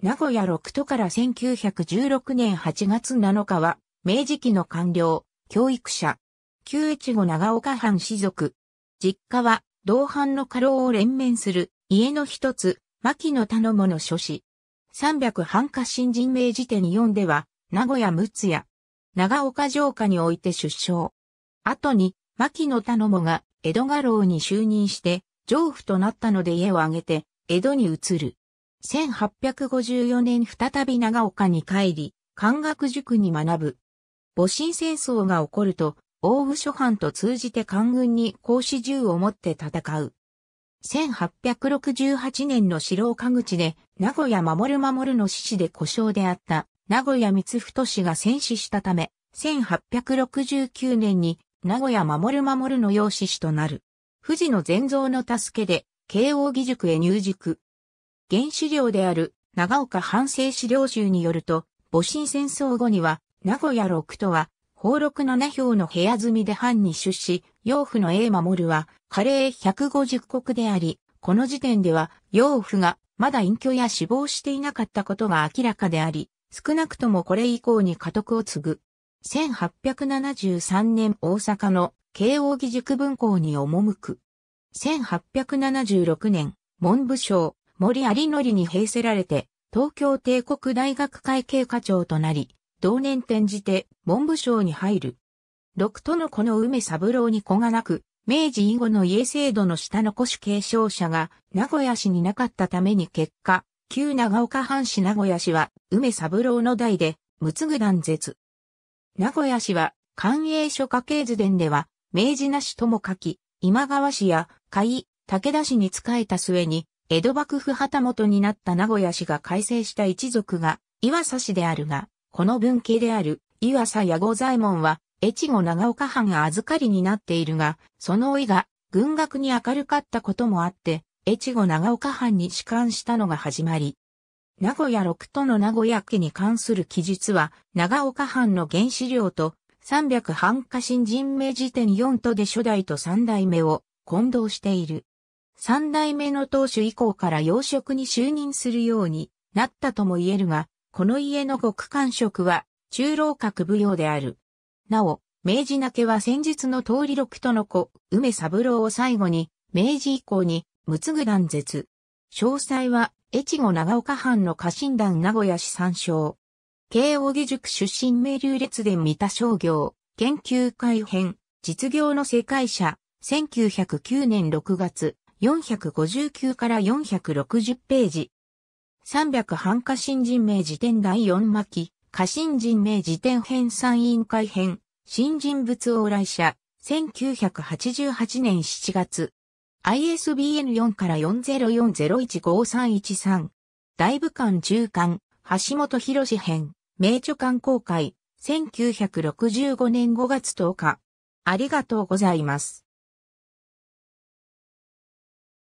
名古屋六都から1916年8月7日は、明治期の官僚、教育者、旧越後長岡藩士族。実家は、同藩の家老を連綿する、家の一つ、牧野頼母の諸子。三百藩家新人名辞典んでは、名古屋六津や、長岡城下において出生。後に、牧野頼母が江戸家老に就任して、城府となったので家を挙げて、江戸に移る。1854年再び長岡に帰り、漢学塾に学ぶ。戊辰戦争が起こると、大武諸藩と通じて官軍に孔子銃を持って戦う。1868年の白岡口で、名古屋守る守るの志士で故障であった、名古屋光太氏が戦死したため、1869年に名古屋守る守るの養子氏となる。富士の全蔵の助けで、慶応義塾へ入塾。原資料である長岡反省資料集によると、戊辰戦争後には、名古屋六都は、宝禄七票の部屋積みで藩に出資、養父の永守は、加齢150国であり、この時点では、養父が、まだ隠居や死亡していなかったことが明らかであり、少なくともこれ以降に家督を継ぐ。1873年大阪の慶応義塾文校に赴く。1876年、文部省、森有則に併せられて、東京帝国大学会計課長となり、同年転じて文部省に入る。六都の子の梅三郎に子がなく、明治以後の家制度の下の子主継承者が名古屋市になかったために結果、旧長岡藩市名古屋市は梅三郎の代で、むつぐ断絶。名古屋市は、官営書家系図伝では、明治なしとも書き、今川氏や甲斐、武田氏に仕えた末に、江戸幕府旗本になった名古屋氏が改正した一族が、岩佐氏であるが、この文系である、岩佐矢後左衛門は、越後長岡藩が預かりになっているが、その老いが、軍学に明るかったこともあって、越後長岡藩に仕官したのが始まり。名古屋六都の名古屋家に関する記述は、長岡藩の原資料と、300藩家新人名辞典4都で初代と3代目を混同している。三代目の当主以降から養殖に就任するようになったとも言えるが、この家の極寒職は中老閣舞踊である。なお、明治泣けは先日の通り六との子、梅三郎を最後に、明治以降に、六ぐ断絶。詳細は、越後長岡藩の家臣団名古屋市参照。慶応義塾出身名流列伝三田商業、研究会編、実業の世界者、1909年6月。459から460ページ。300半家新人名辞典第4巻、家新人名辞典編参委員会編、新人物往来者、1988年7月。ISBN 4から404015313。大武館中間、橋本博士編、名著館公開、1965年5月10日。ありがとうございます。